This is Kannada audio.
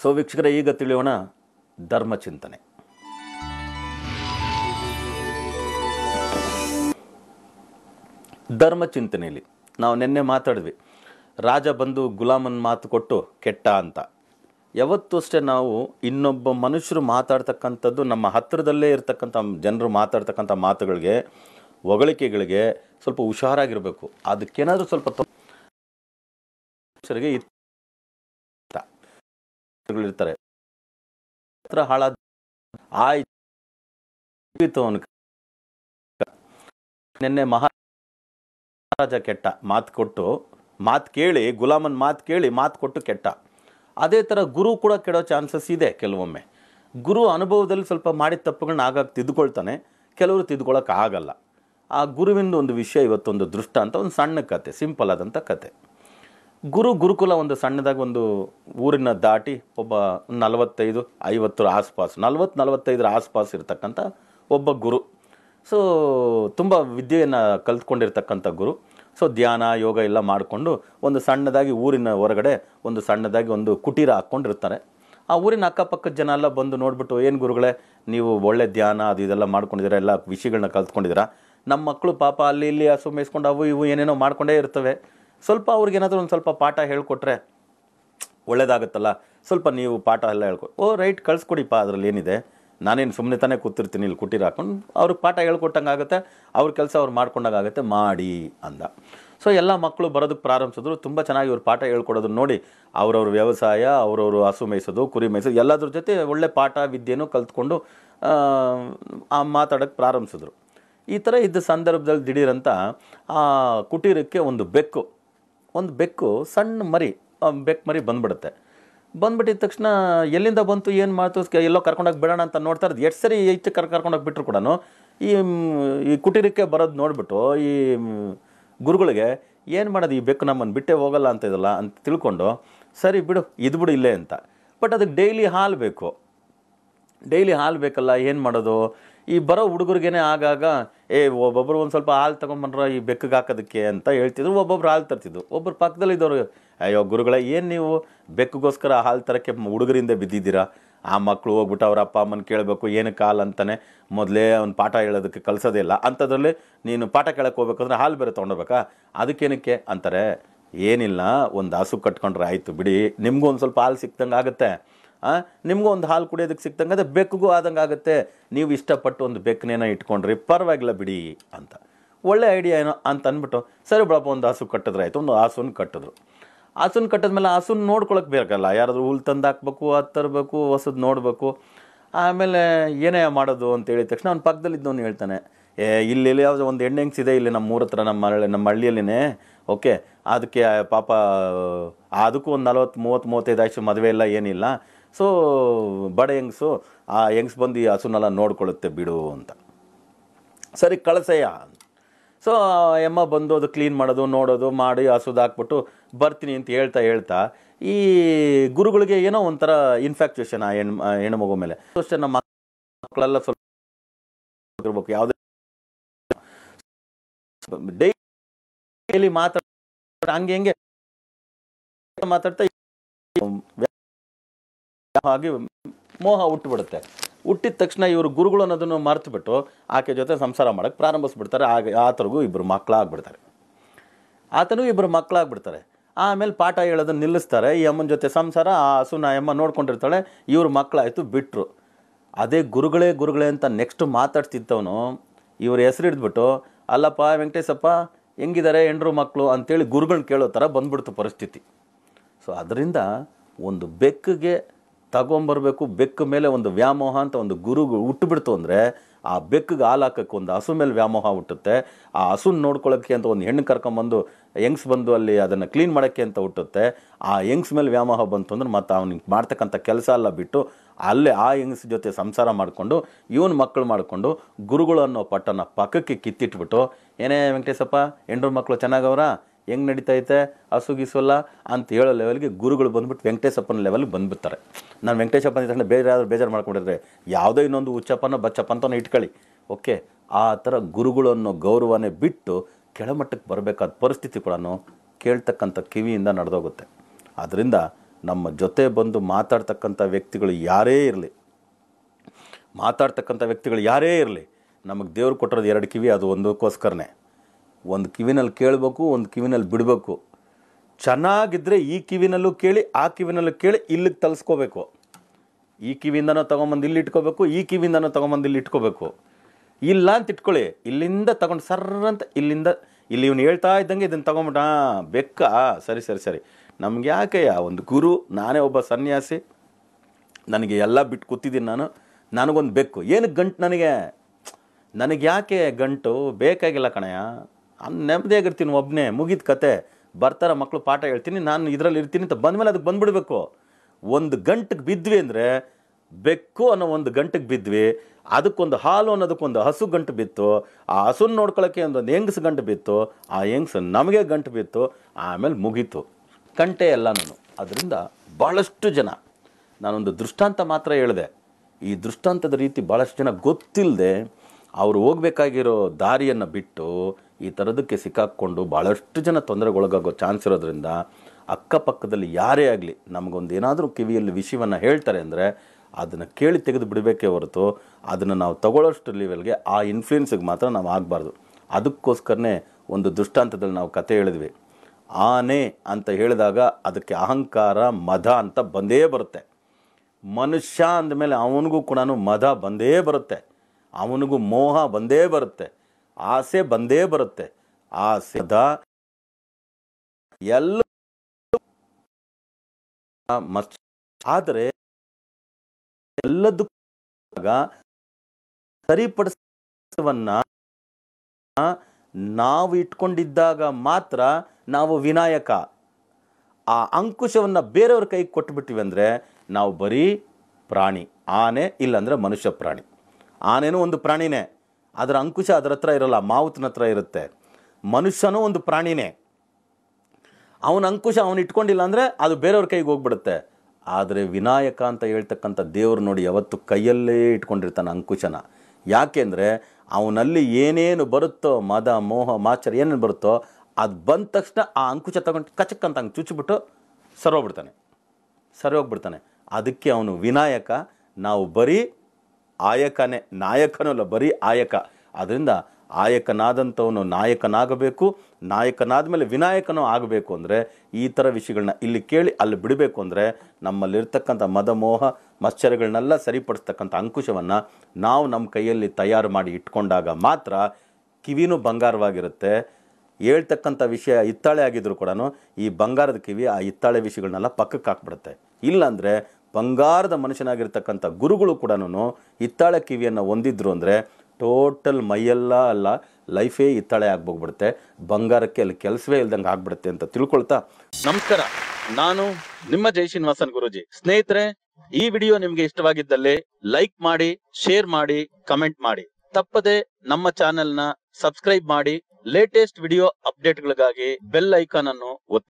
ಸೊ ವೀಕ್ಷಕರ ಈಗ ತಿಳಿಯೋಣ ಧರ್ಮ ಚಿಂತನೆ ಧರ್ಮ ಚಿಂತನೆಯಲ್ಲಿ ನಾವು ನಿನ್ನೆ ಮಾತಾಡಿದ್ವಿ ರಾಜ ಬಂದು ಗುಲಾಮನ ಮಾತು ಕೊಟ್ಟು ಕೆಟ್ಟ ಅಂತ ಯಾವತ್ತೂ ಅಷ್ಟೇ ನಾವು ಇನ್ನೊಬ್ಬ ಮನುಷ್ಯರು ಮಾತಾಡ್ತಕ್ಕಂಥದ್ದು ನಮ್ಮ ಹತ್ತಿರದಲ್ಲೇ ಇರತಕ್ಕಂಥ ಜನರು ಮಾತಾಡ್ತಕ್ಕಂಥ ಮಾತುಗಳಿಗೆ ಒಗಳಿಕೆಗಳಿಗೆ ಸ್ವಲ್ಪ ಹುಷಾರಾಗಿರಬೇಕು ಅದಕ್ಕೇನಾದರೂ ಸ್ವಲ್ಪ ಮನುಷ್ಯರಿಗೆ ಇರ್ತಾರೆ ಹಾಳಾದ ಆಯ್ತು ಅವನು ನಿನ್ನೆ ಮಹಾರಾಜ ಕೆಟ್ಟ ಮಾತು ಕೊಟ್ಟು ಮಾತು ಕೇಳಿ ಗುಲಾಮನ್ ಮಾತು ಕೇಳಿ ಮಾತು ಕೊಟ್ಟು ಕೆಟ್ಟ ಅದೇ ಥರ ಗುರು ಕೂಡ ಕೆಡೋ ಚಾನ್ಸಸ್ ಇದೆ ಕೆಲವೊಮ್ಮೆ ಗುರು ಅನುಭವದಲ್ಲಿ ಸ್ವಲ್ಪ ಮಾಡಿದ ತಪ್ಪುಗಳನ್ನ ಆಗಾಗ ತಿದ್ದುಕೊಳ್ತಾನೆ ಕೆಲವರು ಆಗಲ್ಲ ಆ ಗುರುವಿಂದ ಒಂದು ವಿಷಯ ಇವತ್ತೊಂದು ದೃಷ್ಟ ಅಂತ ಒಂದು ಸಣ್ಣ ಕತೆ ಸಿಂಪಲ್ ಆದಂಥ ಕತೆ ಗುರು ಗುರುಕುಲ ಒಂದು ಸಣ್ಣದಾಗಿ ಒಂದು ಊರಿನ ದಾಟಿ ಒಬ್ಬ ನಲವತ್ತೈದು ಐವತ್ತರ ಆಸ್ಪಾಸ್ ನಲ್ವತ್ತು ನಲವತ್ತೈದರ ಆಸ್ಪಾಸ್ ಇರ್ತಕ್ಕಂಥ ಒಬ್ಬ ಗುರು ಸೊ ತುಂಬ ವಿದ್ಯೆಯನ್ನು ಕಲ್ತ್ಕೊಂಡಿರ್ತಕ್ಕಂಥ ಗುರು ಸೊ ಧ್ಯಾನ ಯೋಗ ಎಲ್ಲ ಮಾಡಿಕೊಂಡು ಒಂದು ಸಣ್ಣದಾಗಿ ಊರಿನ ಹೊರಗಡೆ ಒಂದು ಸಣ್ಣದಾಗಿ ಒಂದು ಕುಟೀರ ಹಾಕ್ಕೊಂಡಿರ್ತಾರೆ ಆ ಊರಿನ ಅಕ್ಕಪಕ್ಕದ ಜನ ಎಲ್ಲ ಬಂದು ನೋಡ್ಬಿಟ್ಟು ಏನು ಗುರುಗಳೇ ನೀವು ಒಳ್ಳೆ ಧ್ಯಾನ ಅದು ಇದೆಲ್ಲ ಮಾಡ್ಕೊಂಡಿದ್ದೀರಾ ಎಲ್ಲ ವಿಷಯಗಳನ್ನ ಕಲ್ತ್ಕೊಂಡಿದ್ದೀರಾ ನಮ್ಮ ಮಕ್ಕಳು ಪಾಪ ಅಲ್ಲಿ ಇಲ್ಲಿ ಹಸು ಮೇಯಿಸ್ಕೊಂಡು ಅವು ಇವು ಏನೇನೋ ಮಾಡ್ಕೊಂಡೇ ಇರ್ತವೆ ಸ್ವಲ್ಪ ಅವ್ರಿಗೇನಾದರೂ ಒಂದು ಸ್ವಲ್ಪ ಪಾಠ ಹೇಳ್ಕೊಟ್ರೆ ಒಳ್ಳೇದಾಗುತ್ತಲ್ಲ ಸ್ವಲ್ಪ ನೀವು ಪಾಠ ಎಲ್ಲ ಹೇಳ್ಕೊ ಓ ರೈಟ್ ಕಳಿಸ್ಕೊಡಿಪ್ಪ ಅದರಲ್ಲಿ ಏನಿದೆ ನಾನೇನು ಸುಮ್ಮನೆ ತಾನೇ ಕೂತಿರ್ತೀನಿ ಇಲ್ಲಿ ಕುಟೀರ ಹಾಕೊಂಡು ಅವ್ರಿಗೆ ಪಾಠ ಹೇಳ್ಕೊಟ್ಟಂಗೆ ಆಗುತ್ತೆ ಅವ್ರ ಕೆಲಸ ಅವ್ರು ಆಗುತ್ತೆ ಮಾಡಿ ಅಂದ ಸೊ ಎಲ್ಲ ಮಕ್ಕಳು ಬರೋದಕ್ಕೆ ಪ್ರಾರಂಭಿಸಿದ್ರು ತುಂಬ ಚೆನ್ನಾಗಿ ಇವ್ರು ಪಾಠ ಹೇಳ್ಕೊಡೋದನ್ನು ನೋಡಿ ಅವ್ರವ್ರ ವ್ಯವಸಾಯ ಅವ್ರವ್ರು ಹಸು ಮೇಯಿಸೋದು ಕುರಿ ಮೇಯಿಸೋದು ಎಲ್ಲದ್ರ ಜೊತೆ ಒಳ್ಳೆ ಪಾಠ ವಿದ್ಯೆನೂ ಕಲ್ತ್ಕೊಂಡು ಮಾತಾಡೋಕ್ಕೆ ಪ್ರಾರಂಭಿಸಿದ್ರು ಈ ಥರ ಇದ್ದ ಸಂದರ್ಭದಲ್ಲಿ ದಿಢೀರಂತ ಆ ಕುಟೀರಕ್ಕೆ ಒಂದು ಬೆಕ್ಕು ಒಂದು ಬೆಕ್ಕು ಸಣ್ಣ ಮರಿ ಬೆಕ್ಕು ಮರಿ ಬಂದ್ಬಿಡುತ್ತೆ ಬಂದ್ಬಿಟ್ಟಿದ ತಕ್ಷಣ ಎಲ್ಲಿಂದ ಬಂತು ಏನು ಮಾಡ್ತು ಎಲ್ಲೋ ಕರ್ಕೊಂಡೋಗಿ ಬಿಡೋಣ ಅಂತ ನೋಡ್ತಾ ಇರೋದು ಎಷ್ಟು ಸರಿ ಹೆಚ್ಚು ಕರ್ ಕರ್ಕೊಂಡೋಗಿ ಬಿಟ್ಟರು ಕೂಡ ಈ ಈ ಕುಟೀರಕ್ಕೆ ಬರೋದು ನೋಡಿಬಿಟ್ಟು ಈ ಗುರುಗಳಿಗೆ ಏನು ಮಾಡೋದು ಈ ಬೆಕ್ಕು ನಮ್ಮನ್ನು ಬಿಟ್ಟೆ ಹೋಗಲ್ಲ ಅಂತ ಇದಲ್ಲ ಅಂತ ತಿಳ್ಕೊಂಡು ಸರಿ ಬಿಡು ಇದು ಬಿಡು ಇಲ್ಲೇ ಅಂತ ಬಟ್ ಅದಕ್ಕೆ ಡೈಲಿ ಹಾಲು ಬೇಕು ಡೈಲಿ ಹಾಲು ಬೇಕಲ್ಲ ಏನು ಮಾಡೋದು ಈ ಬರೋ ಹುಡುಗರಿಗೇನೆ ಆಗಾಗ ಏ ಒಬ್ಬೊಬ್ರು ಒಂದು ಸ್ವಲ್ಪ ಹಾಲು ತೊಗೊಂಡ್ಬಂದ್ರೆ ಈ ಬೆಕ್ಕಗೆ ಹಾಕೋದಕ್ಕೆ ಅಂತ ಹೇಳ್ತಿದ್ರು ಒಬ್ಬೊಬ್ರು ಹಾಲು ತರ್ತಿದ್ರು ಒಬ್ಬರು ಪಕ್ಕದಲ್ಲಿದ್ದವ್ರು ಅಯ್ಯೋ ಗುರುಗಳೇ ಏನು ನೀವು ಬೆಕ್ಕಗೋಸ್ಕರ ಹಾಲು ತರೋಕ್ಕೆ ಹುಡುಗರಿಂದ ಬಿದ್ದಿದ್ದೀರಾ ಆ ಮಕ್ಕಳು ಹೋಗ್ಬಿಟ್ಟು ಅವ್ರ ಅಪ್ಪ ಅಮ್ಮನ ಕೇಳಬೇಕು ಏನಕ್ಕೆ ಹಾಲು ಅಂತಾನೆ ಮೊದಲೇ ಅವ್ನು ಪಾಠ ಹೇಳೋದಕ್ಕೆ ಇಲ್ಲ ಅಂಥದ್ರಲ್ಲಿ ನೀನು ಪಾಠ ಕೇಳಕ್ಕೆ ಹೋಗ್ಬೇಕಂದ್ರೆ ಹಾಲು ಬೇರೆ ತೊಗೊಂಡೋಗ್ಬೇಕಾ ಅದಕ್ಕೇನಕ್ಕೆ ಅಂತಾರೆ ಏನಿಲ್ಲ ಒಂದು ಹಸು ಕಟ್ಕೊಂಡ್ರೆ ಆಯಿತು ಬಿಡಿ ನಿಮಗೂ ಒಂದು ಸ್ವಲ್ಪ ಹಾಲು ಸಿಕ್ಕದಂಗೆ ಆಗುತ್ತೆ ನಿಮಗೂ ಒಂದು ಹಾಲು ಕುಡಿಯೋದಕ್ಕೆ ಸಿಕ್ತಂಗೆ ಅದೇ ಬೆಕ್ಕಗೂ ಆದಂಗೆ ಆಗುತ್ತೆ ನೀವು ಇಷ್ಟಪಟ್ಟು ಒಂದು ಬೆಕ್ಕನೇನ ಇಟ್ಕೊಂಡ್ರಿ ಪರವಾಗಿಲ್ಲ ಬಿಡಿ ಅಂತ ಒಳ್ಳೆ ಐಡಿಯಾ ಏನೋ ಅಂತ ಅಂದ್ಬಿಟ್ಟು ಸರಿ ಬಳಪ್ಪ ಒಂದು ಹಸು ಕಟ್ಟಿದ್ರೆ ಆಯಿತು ಒಂದು ಹಸುನ ಕಟ್ಟಿದ್ರು ಹಸುನ ಕಟ್ಟಿದ್ಮೇಲೆ ಹಸುನ ನೋಡ್ಕೊಳಕ್ಕೆ ಬೇಕಲ್ಲ ಯಾರಾದರೂ ಹುಲ್ ತಂದು ಹಾಕ್ಬೇಕು ಅದು ತರಬೇಕು ಹೊಸದು ನೋಡಬೇಕು ಆಮೇಲೆ ಏನೇ ಮಾಡೋದು ಅಂತ ಹೇಳಿದ ತಕ್ಷಣ ಅವ್ನು ಪಕ್ಕದಲ್ಲಿ ಹೇಳ್ತಾನೆ ಏ ಇಲ್ಲಿ ಯಾವುದೋ ಒಂದು ಹೆಂಗ್ಸ್ ಇದೆ ಇಲ್ಲಿ ನಮ್ಮ ಊರ ಹತ್ರ ನಮ್ಮ ಹಳ್ಳಿ ನಮ್ಮ ಹಳ್ಳಿಯಲ್ಲಿನೇ ಓಕೆ ಅದಕ್ಕೆ ಪಾಪ ಅದಕ್ಕೂ ಒಂದು ನಲ್ವತ್ತು ಮೂವತ್ತು ಮೂವತ್ತೈದು ಆಯ್ತು ಮದುವೆ ಇಲ್ಲ ಏನಿಲ್ಲ ಸೊ ಬಡ ಹೆಂಗ್ಸು ಆ ಹೆಂಗ್ಸ್ ಬಂದು ಈ ಹಸುನೆಲ್ಲ ನೋಡ್ಕೊಳ್ಳುತ್ತೆ ಬಿಡು ಅಂತ ಸರಿ ಕಳಿಸಯ್ಯ ಸೊ ಎಮ್ಮ ಬಂದು ಅದು ಕ್ಲೀನ್ ಮಾಡೋದು ನೋಡೋದು ಮಾಡಿ ಹಸುದಾಕ್ಬಿಟ್ಟು ಹಾಕ್ಬಿಟ್ಟು ಬರ್ತೀನಿ ಅಂತ ಹೇಳ್ತಾ ಹೇಳ್ತಾ ಈ ಗುರುಗಳಿಗೆ ಏನೋ ಒಂಥರ ಇನ್ಫ್ಯಾಕ್ಚುಯೇಷನ್ ಆ ಹೆಣ್ಣು ಹೆಣ್ಣು ಮಗು ಮೇಲೆ ಅಷ್ಟೇ ನಮ್ಮ ಮಕ್ಕಳೆಲ್ಲ ಸ್ವಲ್ಪ ಯಾವುದೇ ಡೈಲಿ ಮಾತಾಡ್ತಾರೆ ಹಂಗೆ ಹೆಂಗೆ ಮಾತಾಡ್ತಾ ಹಾಗೆ ಮೋಹ ಹುಟ್ಟುಬಿಡುತ್ತೆ ಹುಟ್ಟಿದ ತಕ್ಷಣ ಇವರು ಗುರುಗಳು ಅನ್ನೋದನ್ನು ಮರೆತುಬಿಟ್ಟು ಆಕೆ ಜೊತೆ ಸಂಸಾರ ಮಾಡೋಕ್ಕೆ ಪ್ರಾರಂಭಿಸ್ಬಿಡ್ತಾರೆ ಆಗ ಆ ಥರಗೂ ಇಬ್ಬರು ಮಕ್ಕಳಾಗ್ಬಿಡ್ತಾರೆ ಆತನೂ ಇಬ್ಬರು ಮಕ್ಕಳಾಗ್ಬಿಡ್ತಾರೆ ಆಮೇಲೆ ಪಾಠ ಹೇಳೋದನ್ನು ನಿಲ್ಲಿಸ್ತಾರೆ ಈ ಅಮ್ಮನ ಜೊತೆ ಸಂಸಾರ ಆ ಹಸುನ ಅಮ್ಮ ನೋಡ್ಕೊಂಡಿರ್ತಾಳೆ ಇವ್ರ ಮಕ್ಕಳಾಯಿತು ಬಿಟ್ಟರು ಅದೇ ಗುರುಗಳೇ ಗುರುಗಳೇ ಅಂತ ನೆಕ್ಸ್ಟ್ ಮಾತಾಡ್ತಿದ್ದವನು ಇವ್ರ ಹೆಸರಿಡ್ಬಿಟ್ಟು ಅಲ್ಲಪ್ಪ ವೆಂಕಟೇಶಪ್ಪ ಹೆಂಗಿದ್ದಾರೆ ಹೆಂಡ್ರು ಮಕ್ಕಳು ಅಂಥೇಳಿ ಗುರುಗಳನ್ನ ಕೇಳೋ ಥರ ಬಂದ್ಬಿಡ್ತು ಪರಿಸ್ಥಿತಿ ಸೊ ಅದರಿಂದ ಒಂದು ಬೆಕ್ಕಿಗೆ ತಗೊಂಬರಬೇಕು ಬೆಕ್ಕು ಮೇಲೆ ಒಂದು ವ್ಯಾಮೋಹ ಅಂತ ಒಂದು ಗುರುಗಳು ಹುಟ್ಟುಬಿಡ್ತು ಅಂದರೆ ಆ ಬೆಕ್ಕಿಗೆ ಹಾಲು ಹಾಕೋಕ್ಕೆ ಒಂದು ಹಸು ಮೇಲೆ ವ್ಯಾಮೋಹ ಹುಟ್ಟುತ್ತೆ ಆ ಹಸುನ ನೋಡ್ಕೊಳ್ಳೋಕ್ಕೆ ಅಂತ ಒಂದು ಹೆಣ್ಣು ಕರ್ಕೊಂಬಂದು ಯಂಗ್ಸ್ ಬಂದು ಅಲ್ಲಿ ಅದನ್ನು ಕ್ಲೀನ್ ಮಾಡೋಕ್ಕೆ ಅಂತ ಹುಟ್ಟುತ್ತೆ ಆ ಯಂಗ್ಸ್ ಮೇಲೆ ವ್ಯಾಮೋಹ ಬಂತು ಅಂದ್ರೆ ಮತ್ತು ಅವ್ನಿಗೆ ಮಾಡ್ತಕ್ಕಂಥ ಕೆಲಸ ಎಲ್ಲ ಬಿಟ್ಟು ಅಲ್ಲೇ ಆ ಯಂಗ್ಸ್ ಜೊತೆ ಸಂಸಾರ ಮಾಡಿಕೊಂಡು ಇವನು ಮಕ್ಕಳು ಮಾಡಿಕೊಂಡು ಗುರುಗಳು ಅನ್ನೋ ಪಟ್ಟನ ಪಕ್ಕಕ್ಕೆ ಕಿತ್ತಿಟ್ಬಿಟ್ಟು ಏನೇ ವೆಂಕಟೇಶಪ್ಪ ಹೆಂಡ್ರ ಮಕ್ಕಳು ಚೆನ್ನಾಗವ್ರಾ ಹೆಂಗೆ ನಡೀತೈತೆ ಹಸುಗಿಸೋಲ್ಲ ಅಂತ ಹೇಳೋ ಲೆವೆಲ್ಗೆ ಗುರುಗಳು ಬಂದ್ಬಿಟ್ಟು ವೆಂಕಟೇಶಪ್ಪನ ಲೆವೆಲ್ಗೆ ಬಂದ್ಬಿಡ್ತಾರೆ ನಾನು ವೆಂಕಟೇಶಪ್ಪನ ತಕ್ಷಣ ಬೇರೆ ಯಾರಾದರೂ ಬೇಜಾರು ಮಾಡ್ಕೊಂಡಿದ್ರೆ ಯಾವುದೋ ಇನ್ನೊಂದು ಉಚ್ಚಪ್ಪನ ಬಚ್ಚಪ್ಪ ಅಂತ ಇಟ್ಕೊಳ್ಳಿ ಓಕೆ ಆ ಥರ ಅನ್ನೋ ಗೌರವನೇ ಬಿಟ್ಟು ಕೆಳಮಟ್ಟಕ್ಕೆ ಬರಬೇಕಾದ ಪರಿಸ್ಥಿತಿ ಕೂಡ ಕೇಳ್ತಕ್ಕಂಥ ಕಿವಿಯಿಂದ ನಡೆದೋಗುತ್ತೆ ಆದ್ದರಿಂದ ನಮ್ಮ ಜೊತೆ ಬಂದು ಮಾತಾಡ್ತಕ್ಕಂಥ ವ್ಯಕ್ತಿಗಳು ಯಾರೇ ಇರಲಿ ಮಾತಾಡ್ತಕ್ಕಂಥ ವ್ಯಕ್ತಿಗಳು ಯಾರೇ ಇರಲಿ ನಮಗೆ ದೇವ್ರು ಕೊಟ್ಟಿರೋದು ಎರಡು ಕಿವಿ ಅದು ಒಂದಕ್ಕೋಸ್ಕರನೇ ಒಂದು ಕಿವಿನಲ್ಲಿ ಕೇಳಬೇಕು ಒಂದು ಕಿವಿನಲ್ಲಿ ಬಿಡಬೇಕು ಚೆನ್ನಾಗಿದ್ದರೆ ಈ ಕಿವಿನಲ್ಲೂ ಕೇಳಿ ಆ ಕಿವಿನಲ್ಲೂ ಕೇಳಿ ಇಲ್ಲಿಗೆ ತಲ್ಸ್ಕೋಬೇಕು ಈ ಕಿವಿಯಿಂದನೂ ತೊಗೊಂಬಂದು ಇಲ್ಲಿ ಇಟ್ಕೋಬೇಕು ಈ ಕಿವಿಯಿಂದನೂ ತೊಗೊಂಬಂದು ಇಲ್ಲಿ ಇಟ್ಕೋಬೇಕು ಇಲ್ಲ ಅಂತ ಇಟ್ಕೊಳ್ಳಿ ಇಲ್ಲಿಂದ ತಗೊಂಡು ಸರ್ರಂತ ಇಲ್ಲಿಂದ ಇಲ್ಲಿ ಇವನು ಹೇಳ್ತಾ ಇದ್ದಂಗೆ ಇದನ್ನು ತೊಗೊಂಬಿಟ್ಟ ಬೆಕ್ಕ ಸರಿ ಸರಿ ಸರಿ ನಮ್ಗೆ ಯಾಕೆ ಒಂದು ಗುರು ನಾನೇ ಒಬ್ಬ ಸನ್ಯಾಸಿ ನನಗೆ ಎಲ್ಲ ಬಿಟ್ಟು ಕೂತಿದ್ದೀನಿ ನಾನು ನನಗೊಂದು ಬೆಕ್ಕು ಏನಕ್ಕೆ ಗಂಟು ನನಗೆ ನನಗೆ ಯಾಕೆ ಗಂಟು ಬೇಕಾಗಿಲ್ಲ ಕಣಯ್ಯ ನೆಮ್ಮದಿಯಾಗಿರ್ತೀನಿ ಒಬ್ಬನೇ ಮುಗಿದ ಕತೆ ಬರ್ತಾರೆ ಮಕ್ಕಳು ಪಾಠ ಹೇಳ್ತೀನಿ ನಾನು ಇದರಲ್ಲಿ ಇರ್ತೀನಿ ಅಂತ ಬಂದಮೇಲೆ ಅದಕ್ಕೆ ಬಂದ್ಬಿಡಬೇಕು ಒಂದು ಗಂಟೆಗೆ ಬಿದ್ವಿ ಅಂದರೆ ಬೆಕ್ಕು ಅನ್ನೋ ಒಂದು ಗಂಟೆಗೆ ಬಿದ್ವಿ ಅದಕ್ಕೊಂದು ಹಾಲು ಅನ್ನೋದಕ್ಕೊಂದು ಹಸು ಗಂಟು ಬಿತ್ತು ಆ ಹಸುನ ನೋಡ್ಕೊಳ್ಳೋಕ್ಕೆ ಒಂದೊಂದು ಹೆಂಗಸು ಗಂಟು ಬಿತ್ತು ಆ ಹೆಂಗ್ಸು ನಮಗೆ ಗಂಟು ಬಿತ್ತು ಆಮೇಲೆ ಮುಗೀತು ಕಂಟೆ ಎಲ್ಲ ನಾನು ಅದರಿಂದ ಭಾಳಷ್ಟು ಜನ ನಾನೊಂದು ದೃಷ್ಟಾಂತ ಮಾತ್ರ ಹೇಳಿದೆ ಈ ದೃಷ್ಟಾಂತದ ರೀತಿ ಭಾಳಷ್ಟು ಜನ ಗೊತ್ತಿಲ್ಲದೆ ಅವರು ಹೋಗಬೇಕಾಗಿರೋ ದಾರಿಯನ್ನು ಬಿಟ್ಟು ಈ ಥರದಕ್ಕೆ ಸಿಕ್ಕಾಕ್ಕೊಂಡು ಭಾಳಷ್ಟು ಜನ ತೊಂದರೆಗೊಳಗಾಗೋ ಚಾನ್ಸ್ ಇರೋದ್ರಿಂದ ಅಕ್ಕಪಕ್ಕದಲ್ಲಿ ಯಾರೇ ಆಗಲಿ ನಮಗೊಂದು ಏನಾದರೂ ಕಿವಿಯಲ್ಲಿ ವಿಷಯವನ್ನು ಹೇಳ್ತಾರೆ ಅಂದರೆ ಅದನ್ನು ಕೇಳಿ ತೆಗೆದು ಬಿಡಬೇಕೇ ಹೊರತು ಅದನ್ನು ನಾವು ತಗೊಳ್ಳೋಷ್ಟು ಲೆವೆಲ್ಗೆ ಆ ಇನ್ಫ್ಲೂಯೆನ್ಸಿಗೆ ಮಾತ್ರ ನಾವು ಆಗಬಾರ್ದು ಅದಕ್ಕೋಸ್ಕರನೇ ಒಂದು ದೃಷ್ಟಾಂತದಲ್ಲಿ ನಾವು ಕತೆ ಹೇಳಿದ್ವಿ ಆನೆ ಅಂತ ಹೇಳಿದಾಗ ಅದಕ್ಕೆ ಅಹಂಕಾರ ಮದ ಅಂತ ಬಂದೇ ಬರುತ್ತೆ ಮನುಷ್ಯ ಅಂದಮೇಲೆ ಅವನಿಗೂ ಕೂಡ ಮದ ಬಂದೇ ಬರುತ್ತೆ ಅವನಿಗೂ ಮೋಹ ಬಂದೇ ಬರುತ್ತೆ ಆಸೆ ಬಂದೇ ಬರುತ್ತೆ ಆಸೆ ಎಲ್ಲ ಆದರೆ ಎಲ್ಲದಕ್ಕೂ ಸರಿಪಡಿಸವನ್ನ ನಾವು ಇಟ್ಕೊಂಡಿದ್ದಾಗ ಮಾತ್ರ ನಾವು ವಿನಾಯಕ ಆ ಅಂಕುಶವನ್ನು ಬೇರೆಯವ್ರ ಕೈಗೆ ಕೊಟ್ಟುಬಿಟ್ಟಿವಿ ಅಂದರೆ ನಾವು ಬರೀ ಪ್ರಾಣಿ ಆನೆ ಇಲ್ಲಂದ್ರೆ ಮನುಷ್ಯ ಪ್ರಾಣಿ ಆನೆನೂ ಒಂದು ಪ್ರಾಣಿನೇ ಅದರ ಅಂಕುಶ ಅದರ ಹತ್ರ ಇರಲ್ಲ ಮಾವುತನ ಹತ್ರ ಇರುತ್ತೆ ಮನುಷ್ಯನೂ ಒಂದು ಪ್ರಾಣಿನೇ ಅವನ ಅಂಕುಶ ಅವನು ಇಟ್ಕೊಂಡಿಲ್ಲ ಅಂದರೆ ಅದು ಬೇರೆಯವ್ರ ಕೈಗೆ ಹೋಗ್ಬಿಡುತ್ತೆ ಆದರೆ ವಿನಾಯಕ ಅಂತ ಹೇಳ್ತಕ್ಕಂಥ ದೇವರು ನೋಡಿ ಯಾವತ್ತು ಕೈಯಲ್ಲೇ ಇಟ್ಕೊಂಡಿರ್ತಾನೆ ಅಂಕುಶನ ಯಾಕೆಂದರೆ ಅವನಲ್ಲಿ ಏನೇನು ಬರುತ್ತೋ ಮದ ಮೋಹ ಮಾಚರ ಏನೇನು ಬರುತ್ತೋ ಅದು ಬಂದ ತಕ್ಷಣ ಆ ಅಂಕುಶ ತಗೊಂಡು ಕಚಕ್ಕಂತ ಹಂಗೆ ಚುಚ್ಚಿಬಿಟ್ಟು ಸರಿ ಹೋಗ್ಬಿಡ್ತಾನೆ ಅದಕ್ಕೆ ಅವನು ವಿನಾಯಕ ನಾವು ಬರೀ ಆಯಕನೇ ನಾಯಕನಲ್ಲ ಬರೀ ಆಯಕ ಆದ್ದರಿಂದ ಆಯಕನಾದಂಥವನು ನಾಯಕನಾಗಬೇಕು ನಾಯಕನಾದ ಮೇಲೆ ವಿನಾಯಕನೂ ಆಗಬೇಕು ಅಂದರೆ ಈ ಥರ ವಿಷಯಗಳನ್ನ ಇಲ್ಲಿ ಕೇಳಿ ಅಲ್ಲಿ ಬಿಡಬೇಕು ಅಂದರೆ ನಮ್ಮಲ್ಲಿರ್ತಕ್ಕಂಥ ಮದಮೋಹ ಮಶ್ಚರಗಳನ್ನೆಲ್ಲ ಸರಿಪಡಿಸ್ತಕ್ಕಂಥ ಅಂಕುಶವನ್ನು ನಾವು ನಮ್ಮ ಕೈಯಲ್ಲಿ ತಯಾರು ಮಾಡಿ ಇಟ್ಕೊಂಡಾಗ ಮಾತ್ರ ಕಿವಿನೂ ಬಂಗಾರವಾಗಿರುತ್ತೆ ಹೇಳ್ತಕ್ಕಂಥ ವಿಷಯ ಹಿತ್ತಾಳೆ ಆಗಿದ್ದರೂ ಕೂಡ ಈ ಬಂಗಾರದ ಕಿವಿ ಆ ಹಿತ್ತಾಳೆ ವಿಷಯಗಳನ್ನೆಲ್ಲ ಪಕ್ಕಕ್ಕೆ ಹಾಕ್ಬಿಡುತ್ತೆ ಇಲ್ಲಾಂದರೆ ಬಂಗಾರದ ಮನುಷ್ಯನಾಗಿರ್ತಕ್ಕಂಥ ಗುರುಗಳು ಕೂಡ ಹಿತ್ತಾಳೆ ಕಿವಿಯನ್ನು ಹೊಂದಿದ್ರು ಅಂದರೆ ಟೋಟಲ್ ಮೈಯೆಲ್ಲ ಅಲ್ಲ ಲೈಫೇ ಹಿತ್ತಾಳೆ ಆಗ್ಬೋಗ್ಬಿಡುತ್ತೆ ಬಂಗಾರಕ್ಕೆ ಅಲ್ಲಿ ಕೆಲಸವೇ ಇಲ್ದಂಗೆ ಆಗ್ಬಿಡುತ್ತೆ ಅಂತ ತಿಳ್ಕೊಳ್ತಾ ನಮಸ್ಕಾರ ನಾನು ನಿಮ್ಮ ಜೈ ಶ್ರೀನಿವಾಸನ್ ಗುರುಜಿ ಸ್ನೇಹಿತರೆ ಈ ವಿಡಿಯೋ ನಿಮ್ಗೆ ಇಷ್ಟವಾಗಿದ್ದಲ್ಲಿ ಲೈಕ್ ಮಾಡಿ ಶೇರ್ ಮಾಡಿ ಕಮೆಂಟ್ ಮಾಡಿ ತಪ್ಪದೆ ನಮ್ಮ ಚಾನೆಲ್ನ ಸಬ್ಸ್ಕ್ರೈಬ್ ಮಾಡಿ ಲೇಟೆಸ್ಟ್ ವಿಡಿಯೋ ಅಪ್ಡೇಟ್ಗಳಿಗಾಗಿ ಬೆಲ್ ಐಕಾನ್ ಅನ್ನು ಒತ್ತಿ